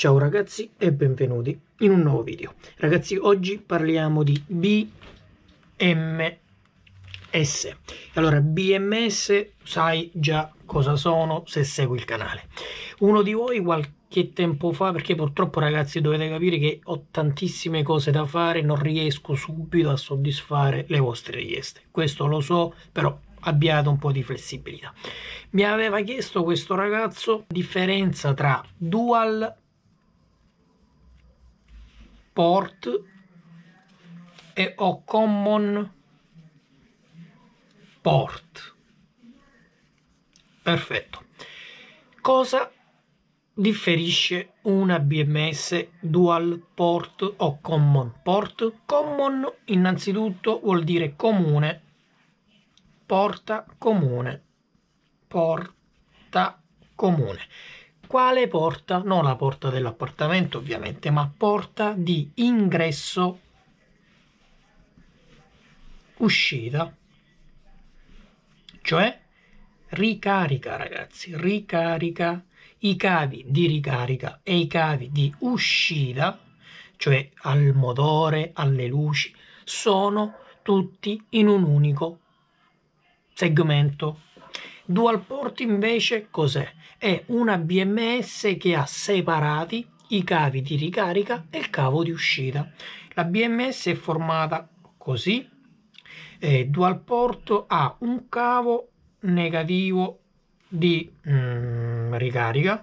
Ciao ragazzi e benvenuti in un nuovo video. Ragazzi, oggi parliamo di BMS. Allora, BMS sai già cosa sono se segui il canale. Uno di voi qualche tempo fa, perché purtroppo ragazzi dovete capire che ho tantissime cose da fare, non riesco subito a soddisfare le vostre richieste. Questo lo so, però abbiate un po' di flessibilità. Mi aveva chiesto questo ragazzo la differenza tra dual Port e ho Common Port. Perfetto. Cosa differisce una BMS Dual Port o Common Port? Common innanzitutto vuol dire comune, porta comune, porta comune quale porta, non la porta dell'appartamento ovviamente, ma porta di ingresso uscita, cioè ricarica ragazzi, ricarica i cavi di ricarica e i cavi di uscita, cioè al motore, alle luci, sono tutti in un unico segmento Dual port invece cos'è? È una BMS che ha separati i cavi di ricarica e il cavo di uscita. La BMS è formata così. Eh, dual port ha un cavo negativo di mm, ricarica,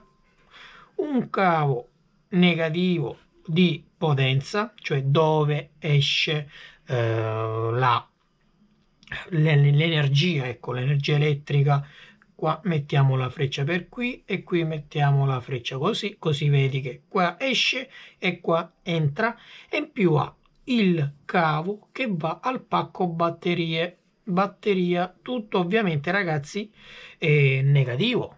un cavo negativo di potenza, cioè dove esce eh, la l'energia, ecco, l'energia elettrica, qua mettiamo la freccia per qui e qui mettiamo la freccia così, così vedi che qua esce e qua entra e in più ha il cavo che va al pacco batterie, batteria, tutto ovviamente ragazzi è negativo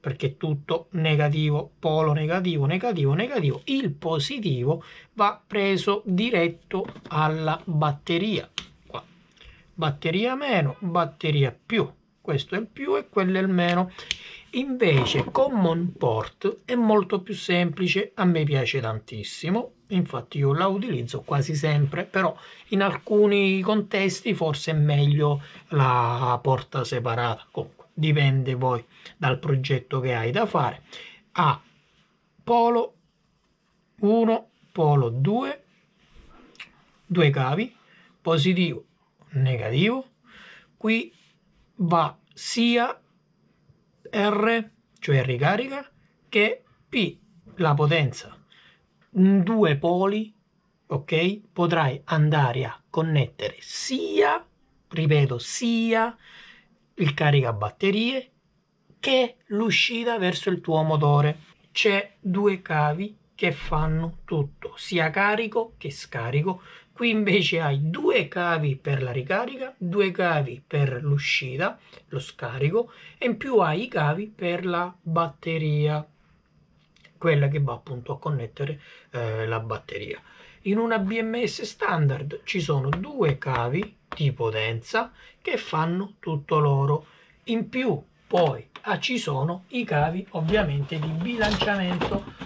perché tutto negativo, polo negativo, negativo, negativo, il positivo va preso diretto alla batteria batteria meno, batteria più. Questo è il più e quello è il meno. Invece Common Port è molto più semplice, a me piace tantissimo, infatti io la utilizzo quasi sempre, però in alcuni contesti forse è meglio la porta separata, comunque dipende poi dal progetto che hai da fare. Ha polo 1, polo 2, due cavi, positivo negativo, qui va sia R, cioè ricarica, che P, la potenza. Due poli, ok? Potrai andare a connettere sia, ripeto, sia il carica batterie che l'uscita verso il tuo motore. C'è due cavi che fanno tutto, sia carico che scarico. Qui invece hai due cavi per la ricarica, due cavi per l'uscita, lo scarico, e in più hai i cavi per la batteria, quella che va appunto a connettere eh, la batteria. In una BMS standard ci sono due cavi tipo densa che fanno tutto loro. In più poi ah, ci sono i cavi ovviamente di bilanciamento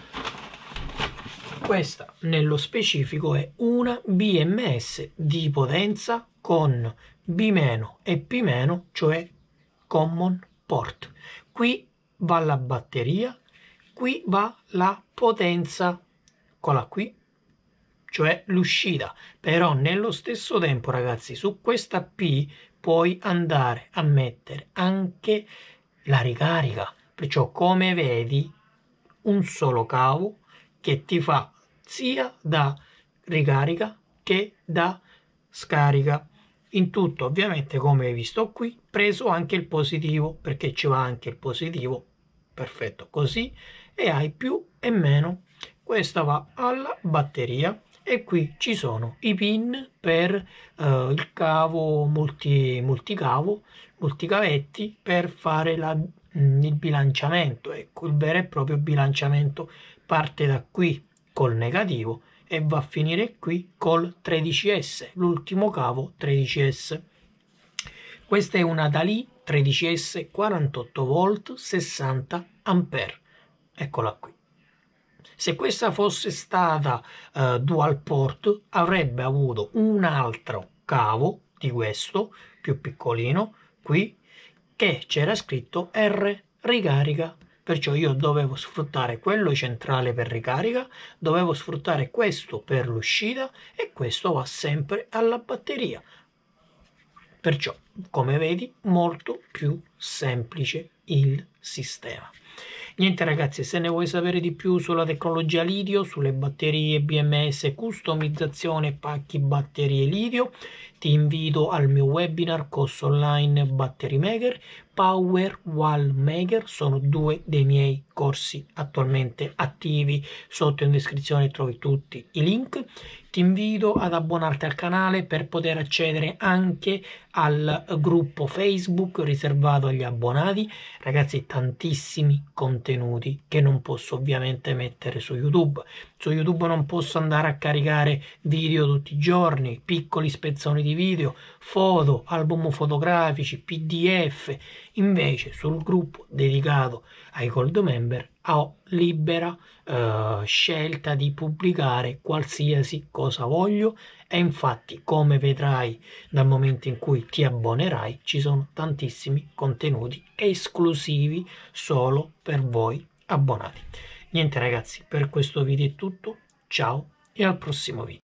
questa nello specifico è una BMS di potenza con B- e P-, cioè common port. Qui va la batteria, qui va la potenza, eccola qui, cioè l'uscita. Però nello stesso tempo, ragazzi, su questa P puoi andare a mettere anche la ricarica. Perciò, come vedi, un solo cavo che ti fa sia da ricarica che da scarica. In tutto, ovviamente, come hai visto qui, preso anche il positivo, perché ci va anche il positivo, perfetto così, e hai più e meno. Questa va alla batteria e qui ci sono i pin per eh, il cavo multi, multicavo, multicavetti per fare la, mm, il bilanciamento, ecco, il vero e proprio bilanciamento parte da qui col negativo e va a finire qui col 13S, l'ultimo cavo 13S. Questa è una Dalì 13S 48 v 60 ampere. Eccola qui. Se questa fosse stata eh, dual port avrebbe avuto un altro cavo di questo più piccolino qui che c'era scritto R ricarica Perciò io dovevo sfruttare quello centrale per ricarica, dovevo sfruttare questo per l'uscita e questo va sempre alla batteria. Perciò, come vedi, molto più semplice il sistema. Niente ragazzi, se ne vuoi sapere di più sulla tecnologia Lidio, sulle batterie BMS, customizzazione pacchi batterie Lidio, ti invito al mio webinar Costo Online Battery Maker. Power Wall Maker sono due dei miei corsi attualmente attivi sotto in descrizione trovi tutti i link ti invito ad abbonarti al canale per poter accedere anche al gruppo Facebook riservato agli abbonati ragazzi tantissimi contenuti che non posso ovviamente mettere su YouTube su YouTube non posso andare a caricare video tutti i giorni piccoli spezzoni di video foto album fotografici pdf Invece sul gruppo dedicato ai gold member ho libera eh, scelta di pubblicare qualsiasi cosa voglio e infatti come vedrai dal momento in cui ti abbonerai ci sono tantissimi contenuti esclusivi solo per voi abbonati. Niente ragazzi, per questo video è tutto, ciao e al prossimo video.